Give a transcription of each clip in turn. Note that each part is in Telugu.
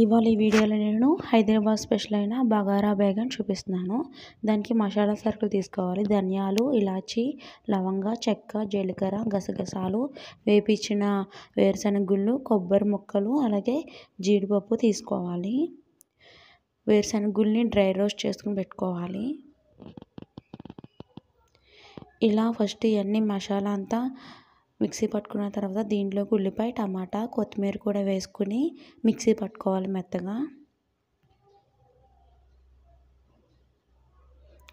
ఇవాళ ఈ వీడియోలో నేను హైదరాబాద్ స్పెషల్ అయిన బగారా బేగన్ చూపిస్తున్నాను దానికి మసాలా సరుకులు తీసుకోవాలి ధనియాలు ఇలాచి లవంగ చెక్క జీలకర్ర గసగసాలు వేపించిన వేరుశనగుళ్ళు కొబ్బరి ముక్కలు అలాగే జీడిపప్పు తీసుకోవాలి వేరుశనగ డ్రై రోస్ట్ చేసుకుని పెట్టుకోవాలి ఇలా ఫస్ట్ ఇవన్నీ మసాలా అంతా మిక్సీ పట్టుకున్న తర్వాత దీంట్లోకి ఉల్లిపాయ టమాటా కొత్తిమీర కూడా వేసుకుని మిక్సీ పట్టుకోవాలి మెత్తగా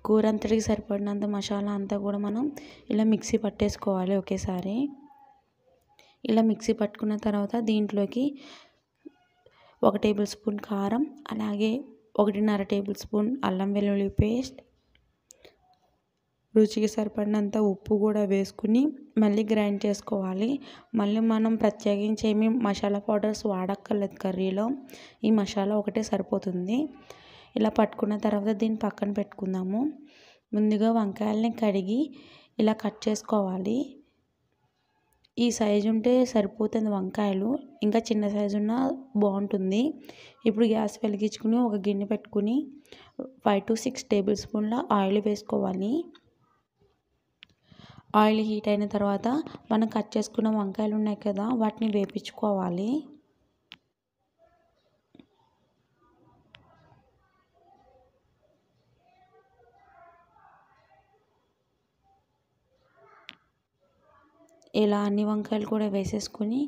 కూర అంతటికి సరిపడినంత మసాలా అంతా కూడా మనం ఇలా మిక్సీ పట్టేసుకోవాలి ఒకేసారి ఇలా మిక్సీ పట్టుకున్న తర్వాత దీంట్లోకి ఒక టేబుల్ స్పూన్ కారం అలాగే ఒకటిన్నర టేబుల్ స్పూన్ అల్లం వెల్లుల్లి పేస్ట్ రుచికి సరిపడినంత ఉప్పు కూడా వేసుకుని మళ్ళీ గ్రైండ్ చేసుకోవాలి మళ్ళీ మనం ప్రత్యేకించి ఏమి మసాలా పౌడర్స్ వాడక్కర్లేదు కర్రీలో ఈ మసాలా ఒకటే సరిపోతుంది ఇలా పట్టుకున్న తర్వాత దీన్ని పక్కన పెట్టుకుందాము ముందుగా వంకాయల్ని కడిగి ఇలా కట్ చేసుకోవాలి ఈ సైజు ఉంటే సరిపోతుంది వంకాయలు ఇంకా చిన్న సైజు ఉన్నా బాగుంటుంది ఇప్పుడు గ్యాస్ వెలిగించుకుని ఒక గిన్నె పెట్టుకుని ఫైవ్ టు సిక్స్ టేబుల్ స్పూన్ల ఆయిల్ వేసుకోవాలి ఆయిల్ హీట్ అయిన తర్వాత మనం కట్ చేసుకున్న వంకాయలు ఉన్నాయి కదా వాటిని వేపించుకోవాలి ఇలా అన్ని వంకాయలు కూడా వేసేసుకొని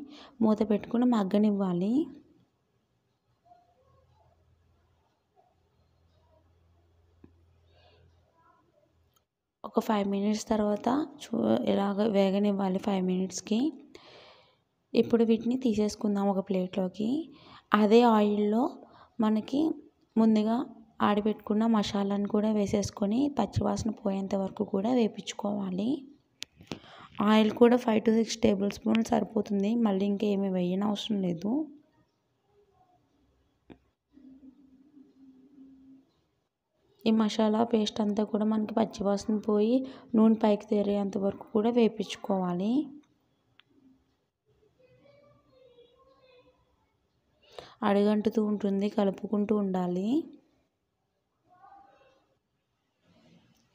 మూత పెట్టుకుని మగ్గనివ్వాలి ఒక ఫైవ్ మినిట్స్ తర్వాత చూ ఇలాగ వేగనివ్వాలి ఫైవ్ మినిట్స్కి ఇప్పుడు వీటిని తీసేసుకుందాం ఒక ప్లేట్లోకి అదే ఆయిల్లో మనకి ముందుగా ఆడిపెట్టుకున్న మసాలాను కూడా వేసేసుకొని పచ్చివాసన పోయేంత వరకు కూడా వేపించుకోవాలి ఆయిల్ కూడా ఫైవ్ టు సిక్స్ టేబుల్ స్పూన్లు సరిపోతుంది మళ్ళీ ఇంకేమి వేయనవసరం లేదు ఈ మసాలా పేస్ట్ అంతా కూడా మనకి పచ్చివాసన పోయి నూనె పైకి తేరేంత వరకు కూడా వేపించుకోవాలి అడుగంటుతూ ఉంటుంది కలుపుకుంటూ ఉండాలి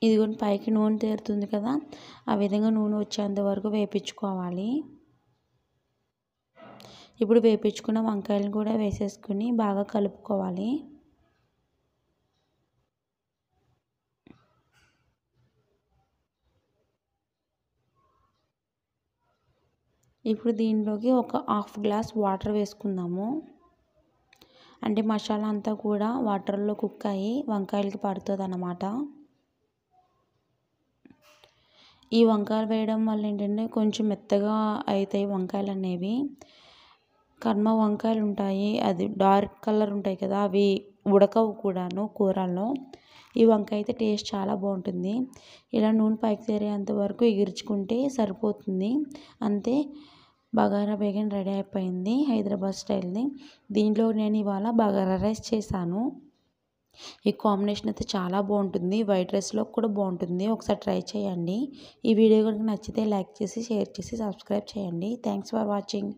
ఇదిగోండి పైకి నూనె తేరుతుంది కదా ఆ విధంగా నూనె వచ్చేంత వరకు వేపించుకోవాలి ఇప్పుడు వేపించుకున్న వంకాయలను కూడా వేసేసుకుని బాగా కలుపుకోవాలి ఇప్పుడు దీనిలోకి ఒక హాఫ్ గ్లాస్ వాటర్ వేసుకుందాము అంటే మసాలా అంతా కూడా వాటర్లో కుక్ అయ్యి వంకాయలకి పడుతుంది అన్నమాట ఈ వంకాయలు వేయడం వల్ల ఏంటంటే కొంచెం మెత్తగా అవుతాయి వంకాయలు అనేవి కర్మ వంకాయలు ఉంటాయి అది డార్క్ కలర్ ఉంటాయి కదా అవి ఉడకవు కూడాను కూరల్లో ఈ వంకాయ అయితే టేస్ట్ చాలా బాగుంటుంది ఇలా నూనె పైకి తెరేంత వరకు ఎగిర్చుకుంటే సరిపోతుంది అంతే బగారా బేగన్ రెడీ అయిపోయింది హైదరాబాద్ స్టైల్ది దీంట్లో నేను ఇవాళ బగారా రైస్ చేశాను ఈ కాంబినేషన్ అయితే చాలా బాగుంటుంది వైట్ రైస్లో కూడా బాగుంటుంది ఒకసారి ట్రై చేయండి ఈ వీడియో కనుక నచ్చితే లైక్ చేసి షేర్ చేసి సబ్స్క్రైబ్ చేయండి థ్యాంక్స్ ఫర్ వాచింగ్